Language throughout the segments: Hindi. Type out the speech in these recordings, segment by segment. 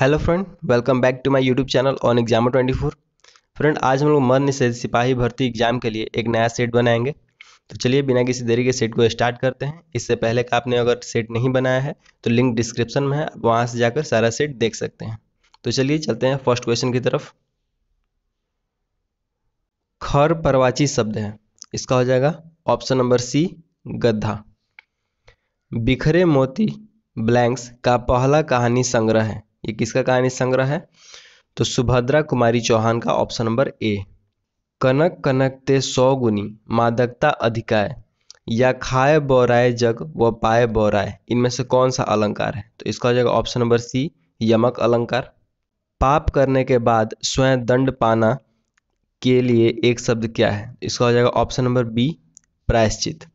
Hello friend welcome back to my YouTube channel on exam 24 friend आज हम लोग मन से सिपाही भर्ती एग्जाम के लिए एक नया सेट बनाएंगे तो चलिए बिना किसी देरी के सेट को स्टार्ट करते हैं इससे पहले का आपने अगर सेट नहीं बनाया है तो लिंक डिस्क्रिप्शन में है आप वहाँ से जाकर सारा सेट देख सकते हैं तो चलिए चलते हैं फर्स्ट क्वेश्चन की तरफ खर परवाची शब्द है इसका हो जाएगा ऑप्शन नंबर सी गद्धा बिखरे मोती ब्लैंक्स का पहला कहानी संग्रह है ये किसका कहानी संग्रह है तो सुभद्रा कुमारी चौहान का ऑप्शन नंबर ए कनक कनक ते सौ गुनी मादकता अधिकाय या खाय बोराए जग व पाए बोराए इनमें से कौन सा अलंकार है तो इसका जगह ऑप्शन नंबर सी यमक अलंकार पाप करने के बाद स्वयं दंड पाना के लिए एक शब्द क्या है इसका हो जाएगा ऑप्शन नंबर बी प्रायश्चित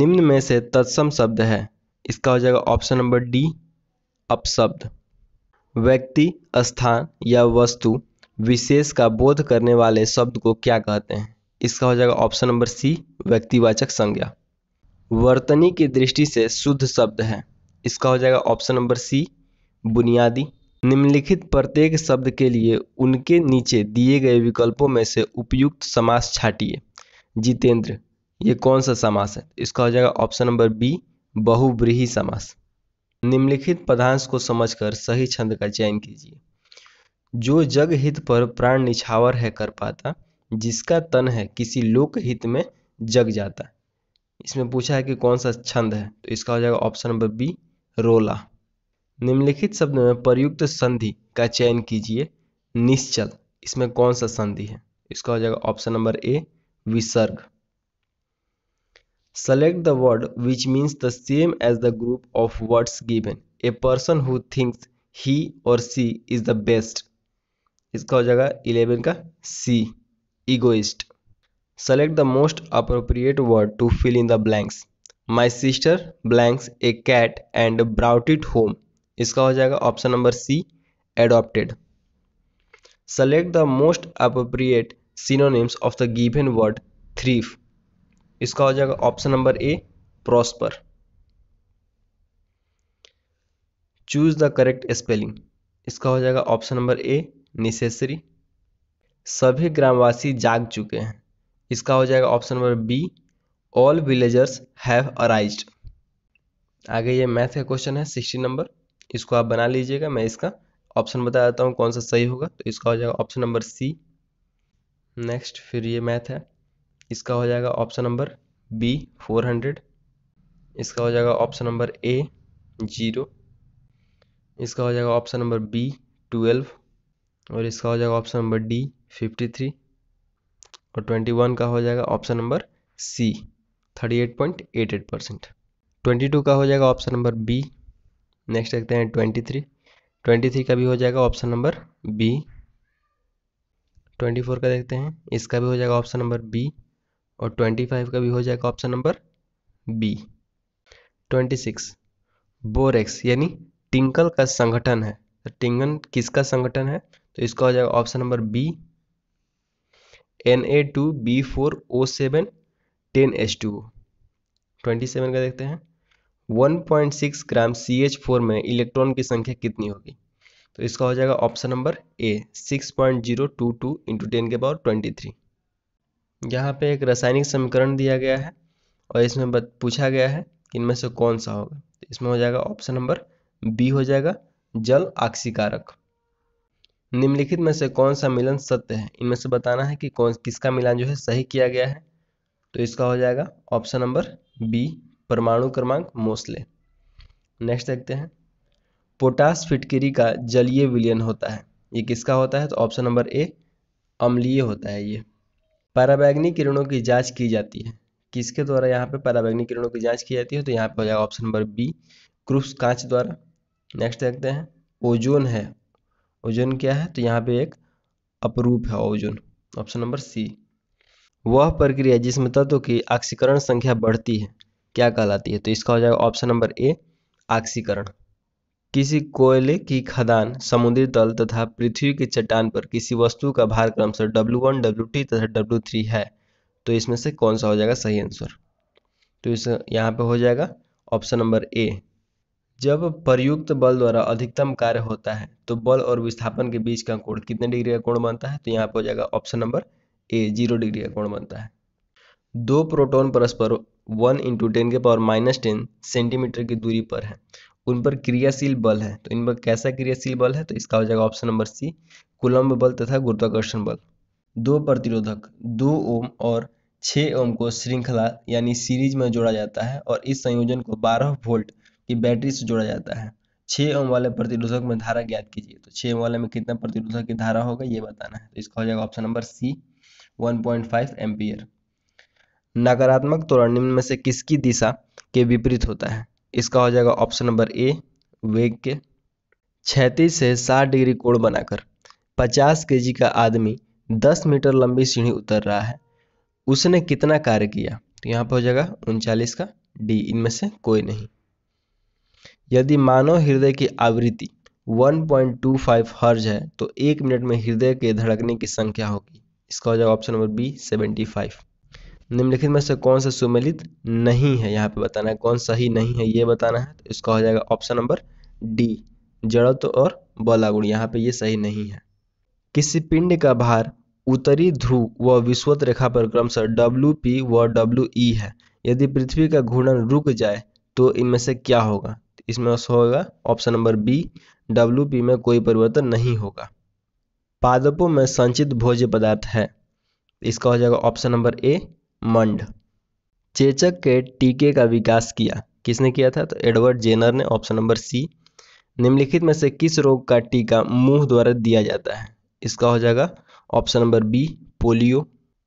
निम्न में से तत्सम शब्द है इसका हो जाएगा ऑप्शन नंबर डी अपशब्द व्यक्ति स्थान या वस्तु विशेष का बोध करने वाले शब्द को क्या कहते हैं इसका हो जाएगा ऑप्शन नंबर सी व्यक्तिवाचक संज्ञा वर्तनी की दृष्टि से शुद्ध शब्द है इसका हो जाएगा ऑप्शन नंबर सी बुनियादी निम्नलिखित प्रत्येक शब्द के लिए उनके नीचे दिए गए विकल्पों में से उपयुक्त समास छाटिए जितेंद्र ये कौन सा समास है इसका हो जाएगा ऑप्शन नंबर बी बहुब्रीही समास निम्नलिखित पदांश को समझकर सही छंद का चयन कीजिए जो जग हित पर प्राण निछावर है कर पाता जिसका तन है किसी लोक हित में जग जाता इसमें पूछा है कि कौन सा छंद है तो इसका हो जाएगा ऑप्शन नंबर बी रोला निम्नलिखित शब्द में प्रयुक्त संधि का चयन कीजिए निश्चल इसमें कौन सा संधि है इसका हो जाएगा ऑप्शन नंबर ए विसर्ग Select the word which means the same as the group of words given. A person who thinks he or she is the best. इसका हो जाएगा इलेवन का C. egoist. Select the most appropriate word to fill in the blanks. My sister blanks a cat and brought it home. इसका हो जाएगा option number C. adopted. Select the most appropriate synonyms of the given word thrift. इसका हो जाएगा option number A prosper choose the correct spelling इसका हो जाएगा ऑप्शन नंबर ए निसेसरी सभी ग्रामवासी जाग चुके हैं इसका हो जाएगा option number B all villagers have arise आगे ये मैथ का क्वेश्चन है सिक्सटी नंबर इसको आप बना लीजिएगा मैं इसका ऑप्शन बता देता हूँ कौन सा सही होगा तो इसका हो जाएगा ऑप्शन नंबर सी नेक्स्ट फिर ये मैथ है इसका हो जाएगा option number B four hundred इसका हो जाएगा ऑप्शन नंबर ए जीरो इसका हो जाएगा ऑप्शन नंबर बी ट्वेल्व और इसका हो जाएगा option number D fifty three और ट्वेंटी वन का हो जाएगा option number C thirty eight point eight eight percent twenty two का हो जाएगा ऑप्शन नंबर बी नेक्स्ट देखते हैं ट्वेंटी थ्री ट्वेंटी थ्री का भी हो जाएगा option number B twenty four का देखते हैं इसका भी हो जाएगा ऑप्शन नंबर बी और ट्वेंटी फाइव का भी हो जाएगा option number B twenty six borax यानी टिंकल का संगठन है तो टिंगन किसका संगठन है तो इसका हो जाएगा option number B N A two B four O seven ten H two twenty seven का देखते हैं 1.6 ग्राम सी एच फोर में इलेक्ट्रॉन की संख्या कितनी होगी तो इसका हो जाएगा option number A 6.022 point zero two two into ten के पावर ट्वेंटी थ्री यहाँ पे एक रासायनिक समीकरण दिया गया है और इसमें पूछा गया है कि इनमें से कौन सा होगा इसमें हो जाएगा ऑप्शन नंबर बी हो जाएगा जल आक्सीकारक निम्नलिखित में से कौन सा मिलन सत्य है इनमें से बताना है कि कौन किसका मिलान जो है सही किया गया है तो इसका हो जाएगा ऑप्शन नंबर बी परमाणु क्रमांक मोसले नेक्स्ट देखते हैं पोटास फिटकिरी का जलीय विलयन होता है ये किसका होता है तो ऑप्शन नंबर ए अम्लीय होता है ये पराबैगनी किरणों की जांच की जाती है किसके द्वारा यहाँ पे पराबैगनी किरणों की जांच की जाती है तो यहाँ पे हो जाएगा ऑप्शन नंबर बी क्रूस कांच द्वारा नेक्स्ट देखते हैं ओजोन है ओजोन क्या है तो यहाँ पे एक अपरूप है ओजोन ऑप्शन नंबर सी वह प्रक्रिया जिसमें तत्व की ऑक्सीकरण संख्या बढ़ती है क्या कहलाती है तो इसका हो जाएगा ऑप्शन नंबर ए ऑक्सीकरण किसी कोयले की खदान समुद्री तल तथा पृथ्वी की चट्टान पर किसी वस्तु का भार क्रमशः डब्ल्यू वन डब्ल्यू टी तथा डब्ल्यू थ्री है तो इसमें से कौन सा हो जाएगा सही आंसर तो इस यहाँ पे हो जाएगा ऑप्शन नंबर ए जब प्रयुक्त बल द्वारा अधिकतम कार्य होता है तो बल और विस्थापन के बीच का कोण कितने डिग्री का कोण बनता है तो यहाँ पे हो जाएगा option number A zero degree का कोण बनता है दो प्रोटोन परस्पर वन इंटू टेन के पावर माइनस टेन सेंटीमीटर की दूरी पर है उन पर क्रियाशील बल है तो इन पर कैसा क्रियाशील बल है तो इसका हो जाएगा ऑप्शन नंबर सी कुलम्ब बल तथा गुरुत्वाकर्षण बल दो प्रतिरोधक दो ओम और छः ओम को श्रृंखला यानी सीरीज में जोड़ा जाता है और इस संयोजन को बारह वोल्ट की बैटरी से जोड़ा जाता है छः ओम वाले प्रतिरोधक में धारा ज्ञात कीजिए तो छः ओम वाले में कितना प्रतिरोधक की धारा होगा ये बताना है तो इसका हो जाएगा ऑप्शन नंबर सी 1.5 पॉइंट नकारात्मक तोरण निम्न में से किसकी दिशा के विपरीत होता है इसका हो जाएगा ऑप्शन नंबर ए वेग के छैतीस से साठ डिग्री कोण बनाकर पचास के का आदमी दस मीटर लंबी सीढ़ी उतर रहा है उसने कितना कार्य किया तो यहाँ पर हो जाएगा उनचालीस का डी इनमें से कोई नहीं यदि मानव हृदय की आवृत्ति 1.25 हर्ज है तो एक मिनट में हृदय के धड़कने की संख्या होगी इसका हो जाएगा ऑप्शन नंबर बी 75 निम्नलिखित में से कौन सा सुमेलित नहीं है यहाँ पे बताना है कौन सही नहीं है ये बताना है तो इसका हो जाएगा ऑप्शन नंबर डी जड़त्व और बलागुण यहाँ पे ये सही नहीं है किसी पिंड का भार उत्तरी ध्रुव व विश्वत रेखा पर क्रमशः डब्ल्यू पी व डब्ल्यू ई e है यदि पृथ्वी का घूर्णन रुक जाए तो इनमें से क्या होगा इसमें होगा option number B W P में कोई परिवर्तन नहीं होगा पादपों में संचित भोज्य पदार्थ है इसका हो जाएगा ऑप्शन नंबर ए मंड चेचक के टीके का विकास किया किसने किया था तो एडवर्ड जेनर ने ऑप्शन नंबर सी निम्नलिखित में से किस रोग का टीका मुंह द्वारा दिया जाता है इसका हो जाएगा ऑप्शन नंबर बी पोलियो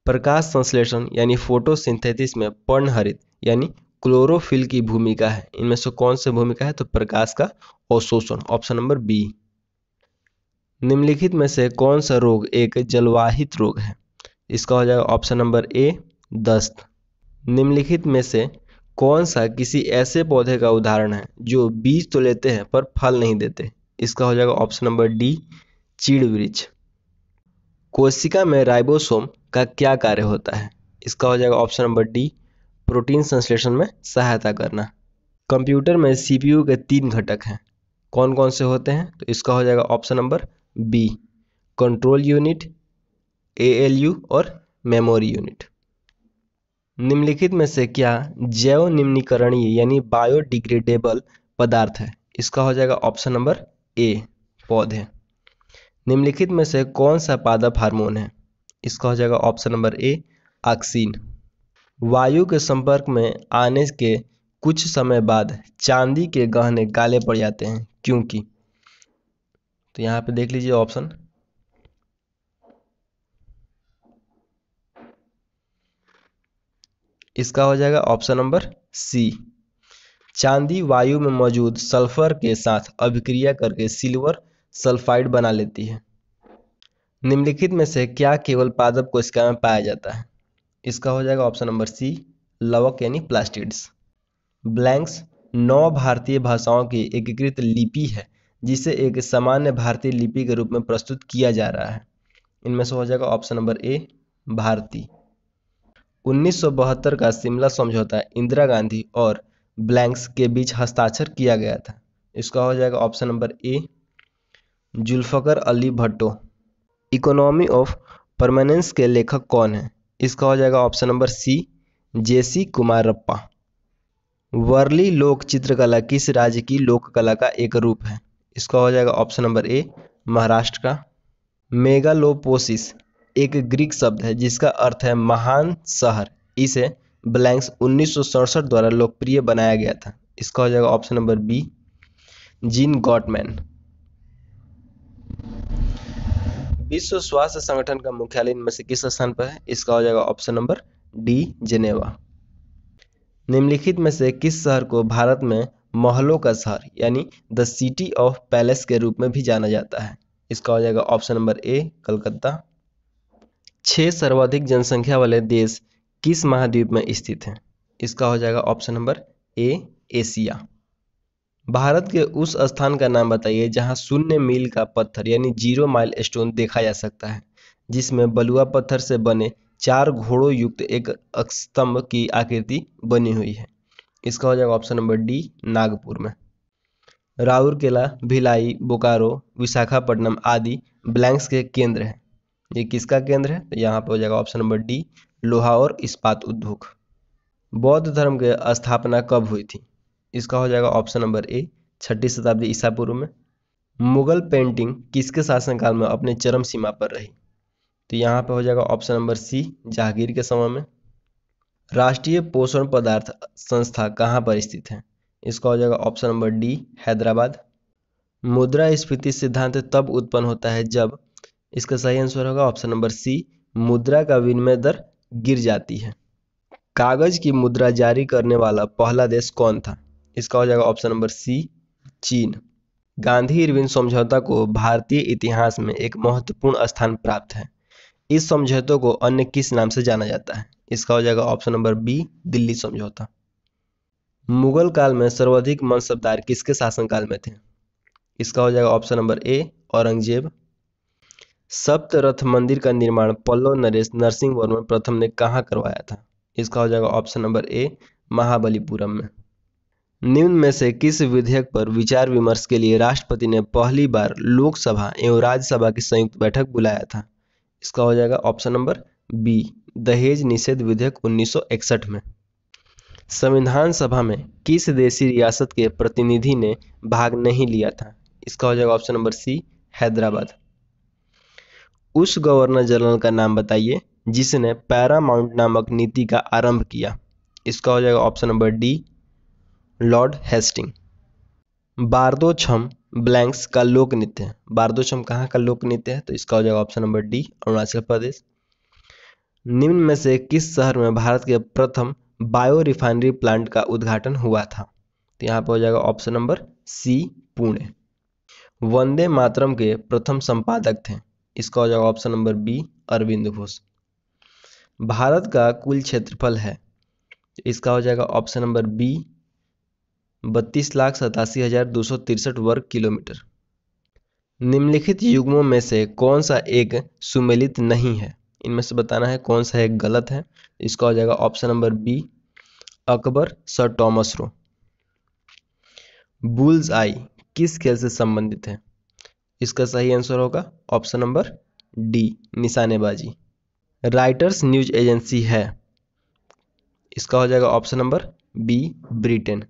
प्रकाश संश्लेषण यानी फोटोसिंथेसिस में पर्णहरित यानी क्लोरोफिल की भूमिका है इनमें से कौन सी भूमिका है तो प्रकाश का अवशोषण ऑप्शन नंबर बी निम्नलिखित में से कौन सा रोग एक जलवाहित रोग है इसका हो जाएगा ऑप्शन नंबर ए दस्त निम्नलिखित में से कौन सा किसी ऐसे पौधे का उदाहरण है जो बीज तो लेते हैं पर फल नहीं देते इसका हो जाएगा ऑप्शन नंबर डी चीड़ वृक्ष कोशिका में राइबोसोम का क्या कार्य होता है इसका हो जाएगा ऑप्शन नंबर डी प्रोटीन संश्लेषण में सहायता करना कंप्यूटर में सीपीयू के तीन घटक हैं कौन कौन से होते हैं तो इसका हो जाएगा option number B control unit ALU और मेमोरी यूनिट निम्नलिखित में से क्या जैव निम्नीकरणीय यानी बायोडिग्रेडेबल पदार्थ है इसका हो जाएगा ऑप्शन नंबर ए पौधे निम्नलिखित में से कौन सा पादप हार्मोन है इसका हो जाएगा ऑप्शन नंबर ए ऑक्सीन वायु के संपर्क में आने के कुछ समय बाद चांदी के गहने काले पड़ जाते हैं क्योंकि तो यहाँ पे देख लीजिए ऑप्शन इसका हो जाएगा ऑप्शन नंबर सी चांदी वायु में मौजूद सल्फर के साथ अभिक्रिया करके सिल्वर सल्फाइड बना लेती है निम्नलिखित में से क्या केवल पादप कोशिका में पाया जाता है इसका हो जाएगा ऑप्शन नंबर सी लवक यानी प्लास्टिड्स ब्लैंक्स नौ भारतीय भाषाओं की एकीकृत लिपि है जिसे एक सामान्य भारतीय लिपि के रूप में प्रस्तुत किया जा रहा है इनमें से हो जाएगा ऑप्शन नंबर ए भारती 1972 का शिमला समझौता इंदिरा गांधी और ब्लैंक्स के बीच हस्ताक्षर किया गया था इसका हो जाएगा option number A Zulfikar Ali Bhutto economy of permanence के लेखक कौन है इसका हो जाएगा option number C J C Kumarappa Warli लोक चित्रकला किस राज्य की लोक कला का एक रूप है इसका हो जाएगा ऑप्शन नंबर ए महाराष्ट्र का मेगालोपोसिस एक ग्रीक शब्द है जिसका अर्थ है महान शहर इसे ब्लैंक्स उन्नीस द्वारा लोकप्रिय बनाया गया था इसका हो जाएगा option number B Jean Gottmann विश्व स्वास्थ्य संगठन का मुख्यालय इनमें से किस स्थान पर है इसका हो जाएगा ऑप्शन नंबर डी जेनेवा निम्नलिखित में से किस शहर को भारत में महलों का शहर यानी द सिटी ऑफ पैलेस के रूप में भी जाना जाता है इसका हो जाएगा ऑप्शन नंबर ए कलकत्ता छह सर्वाधिक जनसंख्या वाले देश किस महाद्वीप में स्थित हैं इसका हो जाएगा option number A Asia Bharat के उस स्थान का नाम बताइए जहां शून्य मील का पत्थर यानी जीरो माइल स्टोन देखा जा सकता है जिसमें बलुआ पत्थर से बने चार घोड़ों युक्त एक स्तंभ की आकृति बनी हुई है इसका हो जाएगा ऑप्शन नंबर डी नागपुर में राउरकेला भिलाई बोकारो विशाखापट्टनम आदि ब्लैंक्स के केंद्र हैं ये किसका केंद्र है तो यहाँ पर हो जाएगा ऑप्शन नंबर डी लोहा और इस्पात उद्योग बौद्ध धर्म की स्थापना कब हुई थी इसका हो जाएगा ऑप्शन नंबर ए छठी शताब्दी ईसा पूर्व में मुगल पेंटिंग किसके शासनकाल में अपने चरम सीमा पर रही तो यहाँ पर हो जाएगा ऑप्शन नंबर सी जहांगीर के समय में राष्ट्रीय पोषण पदार्थ संस्था कहाँ पर स्थित है इसका हो जाएगा ऑप्शन नंबर डी हैदराबाद मुद्रा स्फीति सिद्धांत तब उत्पन्न होता है जब इसका सही आंसर होगा ऑप्शन नंबर सी मुद्रा का विनिमय दर गिर जाती है कागज की मुद्रा जारी करने वाला पहला देश कौन था इसका हो जाएगा ऑप्शन नंबर सी चीन गांधी इरविन समझौता को भारतीय इतिहास में एक महत्वपूर्ण स्थान प्राप्त है इस समझौते को अन्य किस नाम से जाना जाता है इसका हो जाएगा ऑप्शन नंबर बी दिल्ली समझौता मुगल काल में सर्वाधिक मनसबदार किसके शासनकाल में थे इसका हो जाएगा ऑप्शन नंबर ए औरंगजेब सप्तरथ मंदिर का निर्माण पल्लव नरेश नरसिंह वर्मन प्रथम ने कहाँ करवाया था इसका हो जाएगा ऑप्शन नंबर ए महाबलीपुरम में निम्न में से किस विधेयक पर विचार विमर्श के लिए राष्ट्रपति ने पहली बार लोकसभा एवं राज्यसभा की संयुक्त बैठक बुलाया था इसका हो जाएगा ऑप्शन नंबर बी दहेज निषेध विधेयक 1961 में संविधान सभा में किस देशी रियासत के प्रतिनिधि ने भाग नहीं लिया था इसका हो जाएगा ऑप्शन नंबर सी हैदराबाद उस गवर्नर जनरल का नाम बताइए जिसने पैरामाउंट नामक नीति का आरंभ किया इसका हो जाएगा option number D Lord Hasting बारदोछम blanks का लोक नृत्य है बारदोछम कहाँ का लोक नृत्य है तो इसका हो जाएगा option number D Arunachal Pradesh निम्न में से किस शहर में भारत के प्रथम बायो रिफाइनरी प्लांट का उद्घाटन हुआ था तो यहाँ पर हो जाएगा option number C Pune Vande Mataram के प्रथम संपादक थे इसका हो जाएगा option number B Arvind Ghosh Bharat का कुल क्षेत्रफल है इसका हो जाएगा ऑप्शन नंबर बी बत्तीस लाख सतासी हजार दो सौ तिरसठ वर्ग किलोमीटर निम्नलिखित युग्मों में से कौन सा एक सुमेलित नहीं है इनमें से बताना है कौन सा एक गलत है इसका हो जाएगा option number B Akbar Sir Thomas Roe bull's eye किस खेल से संबंधित है इसका सही आंसर होगा ऑप्शन नंबर डी निशानेबाजी राइटर्स न्यूज एजेंसी है इसका हो जाएगा option number B Britain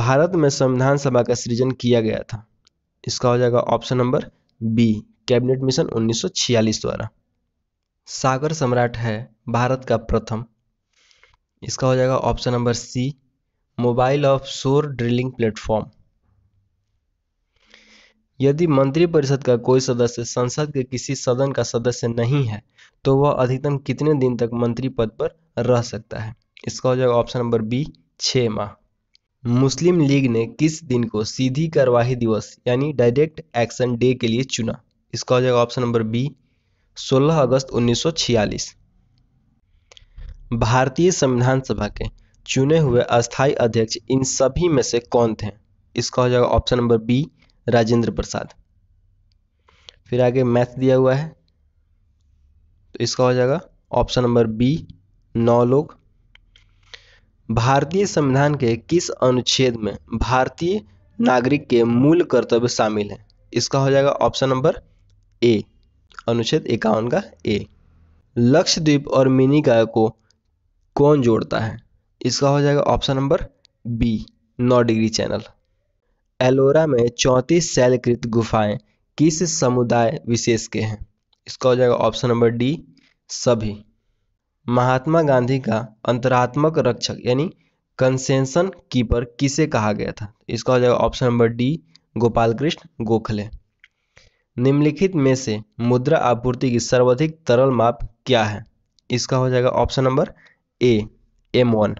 Bharat में संविधान सभा का सृजन किया गया था इसका हो जाएगा option number B cabinet mission 1946 द्वारा सागर सम्राट है भारत का प्रथम इसका हो जाएगा option number C mobile offshore drilling platform यदि मंत्रिपरिषद का कोई सदस्य संसद के किसी सदन का सदस्य नहीं है तो वह अधिकतम कितने दिन तक मंत्री पद पर रह सकता है इसका हो जाएगा ऑप्शन नंबर बी छः माह मुस्लिम लीग ने किस दिन को सीधी कार्यवाही दिवस यानी डायरेक्ट एक्शन डे के लिए चुना इसका हो जाएगा ऑप्शन नंबर बी 16 अगस्त 1946 भारतीय संविधान सभा के चुने हुए अस्थाई अध्यक्ष इन सभी में से कौन थे इसका हो जाएगा option number B Rajendra Prasad फिर आगे मैथ दिया हुआ है तो इसका हो जाएगा ऑप्शन नंबर बी नौ लोग भारतीय संविधान के किस अनुच्छेद में भारतीय नागरिक के मूल कर्तव्य शामिल हैं इसका हो जाएगा ऑप्शन नंबर ए अनुच्छेद इक्यावन का ए लक्षद्वीप और गाय को कौन जोड़ता है इसका हो जाएगा ऑप्शन नंबर बी नौ डिग्री चैनल एलोरा में चौंतीस शैलकृत गुफाएं किस समुदाय विशेष के हैं इसका हो जाएगा ऑप्शन नंबर डी सभी महात्मा गांधी का अंतरात्मक रक्षक यानी कंसेंसन कीपर किसे कहा गया था इसका हो जाएगा option number D Gopal Krishna Gokhale निम्नलिखित में से मुद्रा आपूर्ति की सर्वाधिक तरल माप क्या है इसका हो जाएगा option number A M one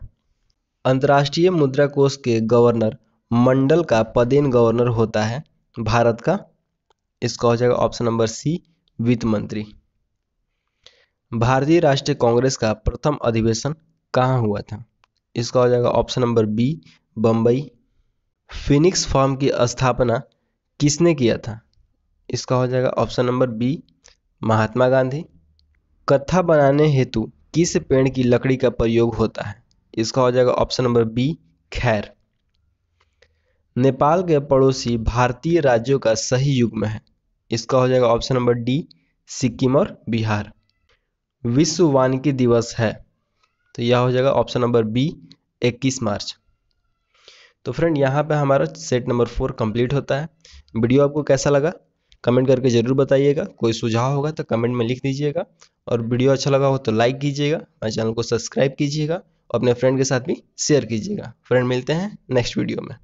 अंतर्राष्ट्रीय मुद्रा कोष के गवर्नर मंडल का पदेन गवर्नर होता है भारत का इसका हो जाएगा ऑप्शन नंबर सी वित्त मंत्री भारतीय राष्ट्रीय कांग्रेस का प्रथम अधिवेशन कहाँ हुआ था इसका हो जाएगा option number B Bombay Phoenix farm की स्थापना किसने किया था इसका हो जाएगा option number B Mahatma Gandhi कथा बनाने हेतु किस पेड़ की लकड़ी का प्रयोग होता है इसका हो जाएगा ऑप्शन नंबर बी खैर नेपाल के पड़ोसी भारतीय राज्यों का सही युग्म है इसका हो जाएगा ऑप्शन नंबर डी सिक्किम और बिहार विश्व वानिकी दिवस है तो यह हो जाएगा ऑप्शन नंबर बी 21 मार्च तो फ्रेंड यहाँ पे हमारा सेट नंबर फोर कंप्लीट होता है वीडियो आपको कैसा लगा कमेंट करके ज़रूर बताइएगा कोई सुझाव होगा तो कमेंट में लिख दीजिएगा और वीडियो अच्छा लगा हो तो लाइक कीजिएगा हमारे चैनल को सब्सक्राइब कीजिएगा और अपने फ्रेंड के साथ भी शेयर कीजिएगा फ्रेंड मिलते हैं नेक्स्ट वीडियो में